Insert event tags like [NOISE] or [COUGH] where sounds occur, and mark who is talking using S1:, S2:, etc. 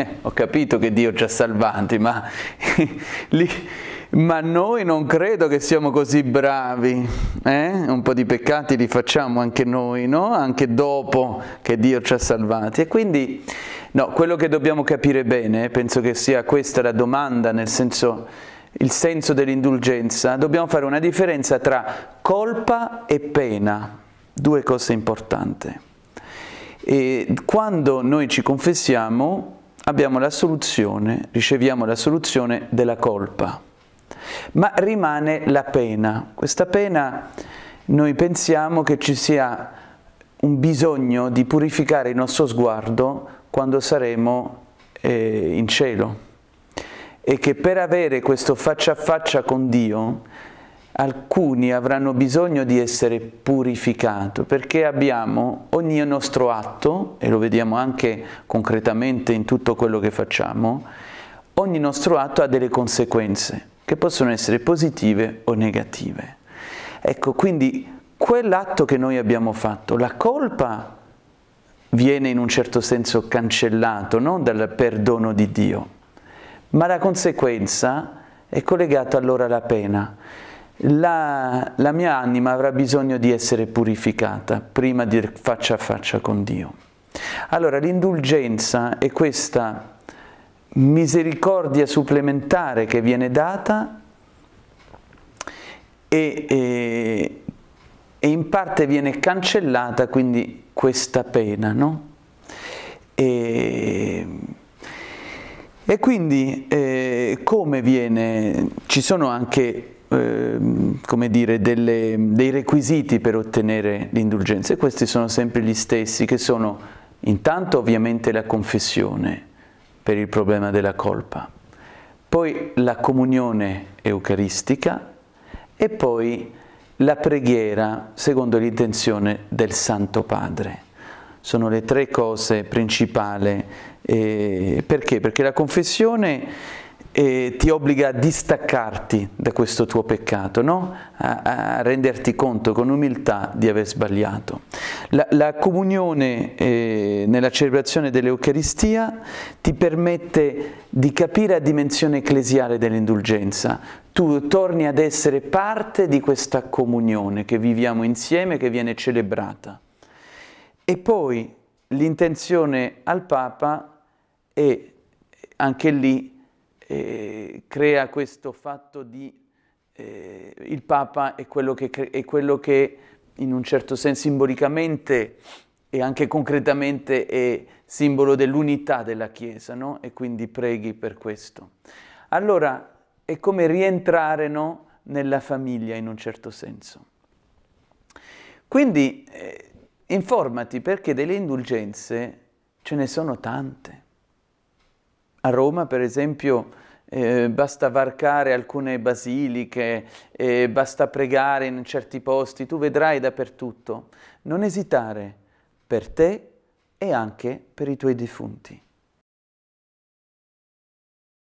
S1: [LAUGHS] ho capito che Dio ci ha salvati, ma, [LAUGHS] lì, ma, noi non credo che siamo così bravi. Eh? Un po' di peccati li facciamo anche noi, no? anche dopo che Dio ci ha salvati. E quindi no, quello che dobbiamo capire bene, penso che sia questa la domanda, nel senso il senso dell'indulgenza, dobbiamo fare una differenza tra colpa e pena, due cose importanti. E quando noi ci confessiamo, abbiamo la soluzione, riceviamo la soluzione della colpa. Ma rimane la pena. Questa pena noi pensiamo che ci sia un bisogno di purificare il nostro sguardo quando saremo eh, in cielo e che per avere questo faccia a faccia con Dio alcuni avranno bisogno di essere purificati perché abbiamo ogni nostro atto, e lo vediamo anche concretamente in tutto quello che facciamo, ogni nostro atto ha delle conseguenze che possono essere positive o negative. Ecco, quindi quell'atto che noi abbiamo fatto, la colpa viene in un certo senso cancellato non dal perdono di Dio, ma la conseguenza è collegata allora alla pena la, la mia anima avrà bisogno di essere purificata prima di faccia a faccia con Dio. Allora l'indulgenza è questa misericordia supplementare che viene data e, e, e, in parte viene cancellata quindi questa pena, no? E, e quindi eh, come viene? Ci sono anche Ehm, come dire, delle, dei requisiti per ottenere l'indulgenza e questi sono sempre gli stessi che sono intanto ovviamente la confessione per il problema della colpa, poi la comunione eucaristica e poi la preghiera secondo l'intenzione del Santo Padre. Sono le tre cose principali. Eh, perché? Perché la confessione e ti obbliga a distaccarti da questo tuo peccato, no? a, a, renderti conto con umiltà di aver sbagliato. La, la comunione eh, nella celebrazione dell'Eucaristia ti permette di capire la dimensione ecclesiale dell'indulgenza, tu torni ad essere parte di questa comunione che viviamo insieme, che viene celebrata. E poi l'intenzione al Papa è anche lì eh, crea questo fatto di eh, il Papa è quello, che, è quello che in un certo senso simbolicamente e anche concretamente è simbolo dell'unità della Chiesa, no? E quindi preghi per questo. Allora è come rientrare no? nella famiglia in un certo senso. Quindi eh, informati perché delle indulgenze ce ne sono tante. A Roma, per esempio, eh, basta varcare alcune basiliche, eh, basta pregare in certi posti, tu vedrai dappertutto. Non esitare per te e anche per i tuoi defunti.